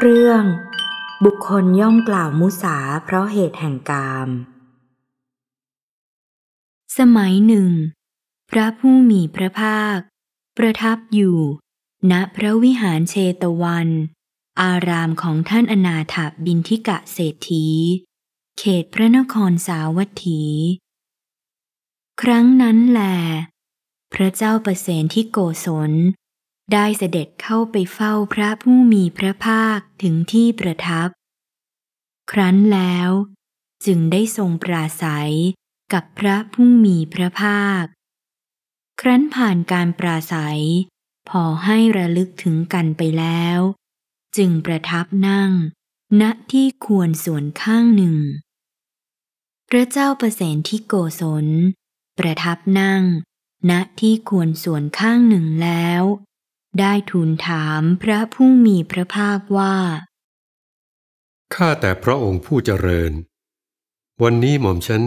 เรื่องบุคคลย่อมกล่าวมุสาเพราะเหตุแห่งกาม สมัยหนึ่ง พระผู้มีพระภาค ประทับอยู่ ณพระวิหารเชตวัน อารามของท่านอนาถาบินทิกะเศรษฐีเขตพระนครสาวัตถี ครั้งนั้นแหลพระเจ้าประเสนที่โกศลได้เสด็จเข้าไปเฝ้าพระผู้มีพระภาคถึงที่ประทับ ครั้นแล้ว จึงได้ทรงปราศัยกับพระผู้มีพระภาค ครั้นผ่านการปราศัย พอให้ระลึกถึงกันไปแล้ว จึงประทับนั่ง ณที่ควรส่วนข้างหนึ่ง พระเจ้าประเสนที่โกศลประทับนั่ง ณที่ควรส่วนข้างหนึ่งแล้วได้ทูลถามพระผู้มีพระภาคว่า ข้าแต่พระองค์ผู้เจริญ วันนี้หม่อมฉัน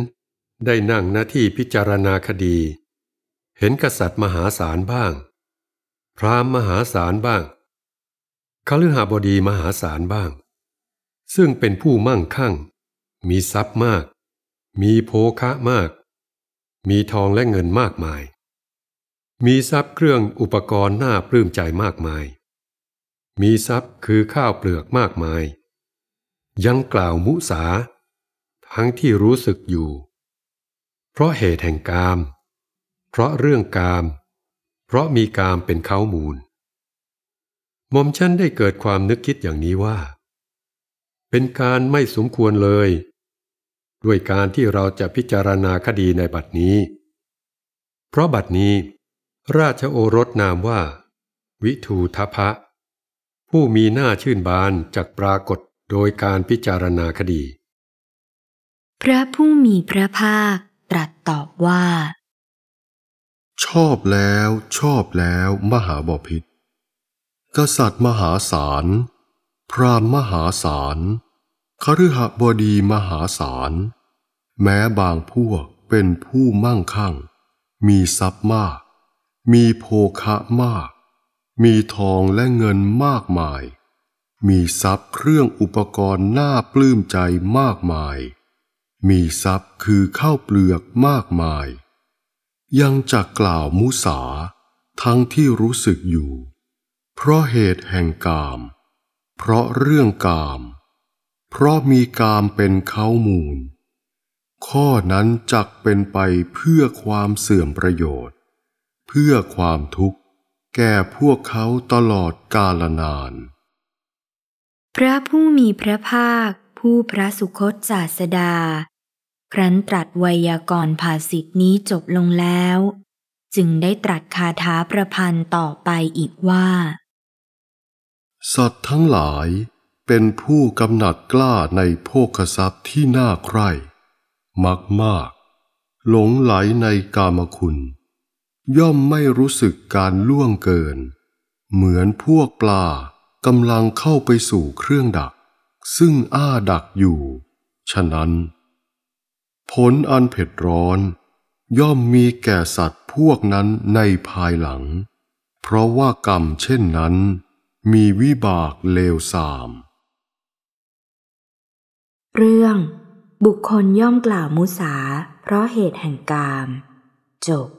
ได้นั่งหน้าที่พิจารณาคดี เห็นกษัตริย์มหาศาลบ้าง พราหมณ์มหาศาลบ้างคฤหบดีมหาศาลบ้าง ซึ่งเป็นผู้มั่งคั่ง มีทรัพย์มาก มีโภคะมาก มีทองและเงินมากมายมีทรัพย์เครื่องอุปกรณ์น่าปลื้มใจมากมาย มีทรัพย์คือข้าวเปลือกมากมาย ยังกล่าวมุสา ทั้งที่รู้สึกอยู่ เพราะเหตุแห่งกาม เพราะเรื่องกาม เพราะมีกามเป็นเขามูล หม่อมฉันได้เกิดความนึกคิดอย่างนี้ว่า เป็นการไม่สมควรเลย ด้วยการที่เราจะพิจารณาคดีในบัดนี้ เพราะบัดนี้ราชโอรสนามว่า วิทูทพะ ผู้มีหน้าชื่นบานจักปรากฏโดยการพิจารณาคดี พระผู้มีพระภาคตรัสตอบว่า ชอบแล้วชอบแล้วมหาบพิษกษัตริย์มหาศาล พรามมหาศาลคฤหบดีมหาศาล แม้บางพวกเป็นผู้มั่งคั่ง มีทรัพย์มากมีโภคะมาก มีทองและเงินมากมาย มีทรัพย์เครื่องอุปกรณ์น่าปลื้มใจมากมาย มีทรัพย์คือข้าวเปลือกมากมาย ยังจะกล่าวมุสา ทั้งที่รู้สึกอยู่ เพราะเหตุแห่งกาม เพราะเรื่องกาม เพราะมีกามเป็นเขามูล ข้อนั้นจักเป็นไปเพื่อความเสื่อมประโยชน์เพื่อความทุกข์ แก่พวกเขาตลอดกาลนาน พระผู้มีพระภาคผู้พระสุคตศาสดา ครั้นตรัสไวยากรณ์ภาสิตนี้จบลงแล้ว จึงได้ตรัสคาถาประพันธ์ต่อไปอีกว่า สัตว์ทั้งหลายเป็นผู้กำหนัดกล้าในโภคทรัพย์ที่น่าใคร่มักมากหลงไหลในกามคุณย่อมไม่รู้สึกการล่วงเกิน เหมือนพวกปลากำลังเข้าไปสู่เครื่องดัก ซึ่งอ้าดักอยู่ ฉะนั้น ผลอันเผ็ดร้อน ย่อมมีแก่สัตว์พวกนั้นในภายหลัง เพราะว่ากรรมเช่นนั้น มีวิบากเลวสาม เรื่องบุคคลย่อมกล่าวมุสาเพราะเหตุแห่งกาม จบ